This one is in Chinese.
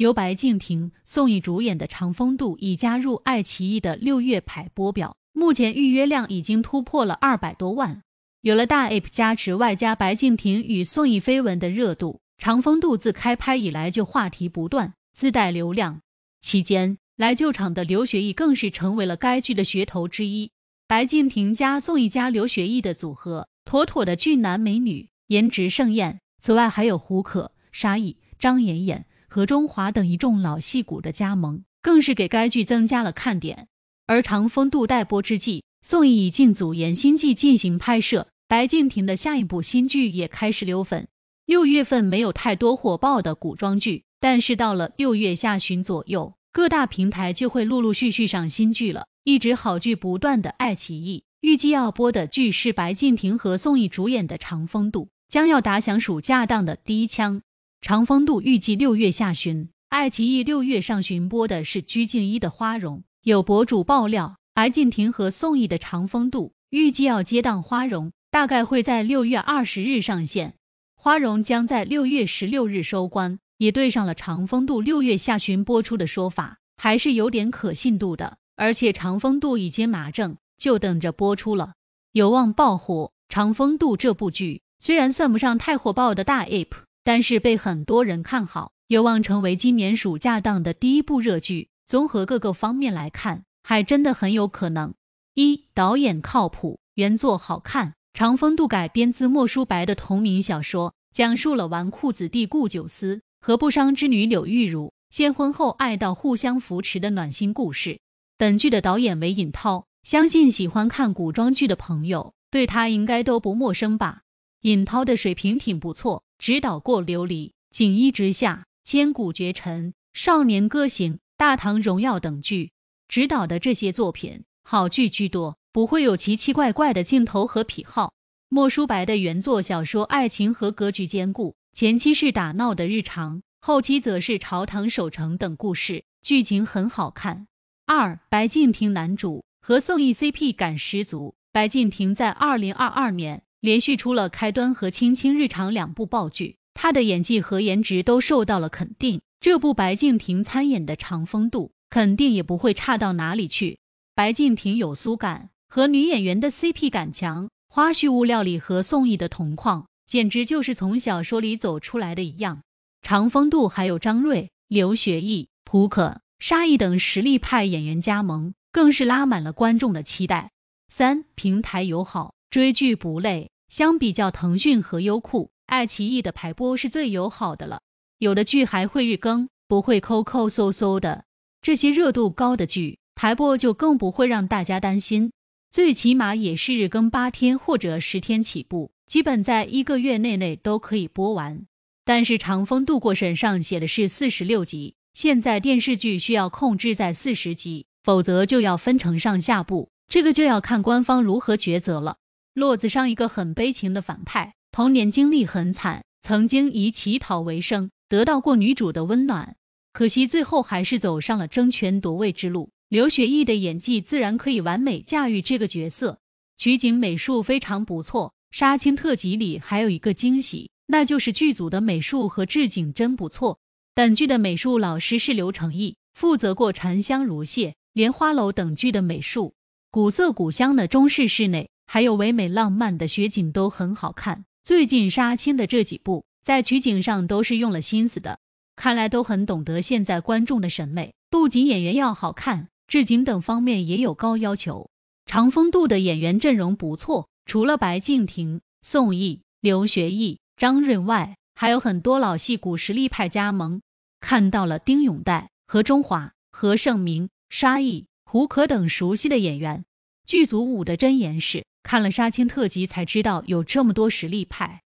由白敬亭、宋轶主演的《长风渡》已加入爱奇艺的六月排播表，目前预约量已经突破了二百多万。有了大 a p 加持，外加白敬亭与宋轶绯闻的热度，《长风渡》自开拍以来就话题不断，自带流量。期间来救场的刘学义更是成为了该剧的噱头之一。白敬亭加宋轶加刘学义的组合，妥妥的俊男美女，颜值盛宴。此外，还有胡可、沙溢、张妍妍、何中华等一众老戏骨的加盟，更是给该剧增加了看点。而《长风渡》待播之际，宋轶已进组研新剧进行拍摄。白敬亭的下一部新剧也开始溜粉。六月份没有太多火爆的古装剧，但是到了六月下旬左右，各大平台就会陆陆续续上新剧了。一直好剧不断的爱奇艺，预计要播的剧是白敬亭和宋轶主演的《长风渡》，将要打响暑假档的第一枪。长风渡预计六月下旬，爱奇艺六月上旬播的是鞠婧祎的花戎。有博主爆料，白敬亭和宋轶的长风渡预计要接档花戎，大概会在六月二十日上线。花戎将在六月十六日收官，也对上了长风渡六月下旬播出的说法，还是有点可信度的。而且长风渡已经码正，就等着播出了，有望爆火。长风渡这部剧虽然算不上太火爆的大 a p 但是被很多人看好，有望成为今年暑假档的第一部热剧。综合各个方面来看，还真的很有可能。一导演靠谱，原作好看。《长风渡》改编自莫书白的同名小说，讲述了纨绔子弟顾九思和不商之女柳玉茹先婚后爱到互相扶持的暖心故事。本剧的导演为尹涛，相信喜欢看古装剧的朋友对他应该都不陌生吧？尹涛的水平挺不错。执导过《琉璃》《锦衣之下》《千古绝尘》《少年歌行》《大唐荣耀》等剧，指导的这些作品好剧居多，不会有奇奇怪怪的镜头和癖好。莫书白的原作小说《爱情和格局》兼顾，前期是打闹的日常，后期则是朝堂守城等故事，剧情很好看。二白敬亭男主和宋轶 CP 感十足，白敬亭在二零二二年。连续出了《开端》和《青青日常》两部爆剧，她的演技和颜值都受到了肯定。这部白敬亭参演的《长风渡》肯定也不会差到哪里去。白敬亭有苏感，和女演员的 CP 感强，花絮物料里和宋轶的同框，简直就是从小说里走出来的一样。《长风渡》还有张睿、刘学义、蒲可、沙溢等实力派演员加盟，更是拉满了观众的期待。三平台友好。追剧不累，相比较腾讯和优酷，爱奇艺的排播是最友好的了。有的剧还会日更，不会抠抠搜搜的。这些热度高的剧排播就更不会让大家担心，最起码也是日更八天或者十天起步，基本在一个月内内都可以播完。但是长风渡过审上写的是四十六集，现在电视剧需要控制在四十集，否则就要分成上下部，这个就要看官方如何抉择了。落子上一个很悲情的反派，童年经历很惨，曾经以乞讨为生，得到过女主的温暖，可惜最后还是走上了争权夺位之路。刘雪义的演技自然可以完美驾驭这个角色，取景美术非常不错。杀青特辑里还有一个惊喜，那就是剧组的美术和置景真不错。本剧的美术老师是刘成义，负责过《缠香如屑》《莲花楼》等剧的美术，古色古香的中式室内。还有唯美浪漫的雪景都很好看。最近杀青的这几部，在取景上都是用了心思的，看来都很懂得现在观众的审美。不仅演员要好看，置景等方面也有高要求。长风渡的演员阵容不错，除了白敬亭、宋轶、刘学义、张润外，还有很多老戏骨实力派加盟。看到了丁勇岱、何中华、何晟铭、沙溢、胡可等熟悉的演员。剧组五的真言是：看了杀青特辑才知道有这么多实力派。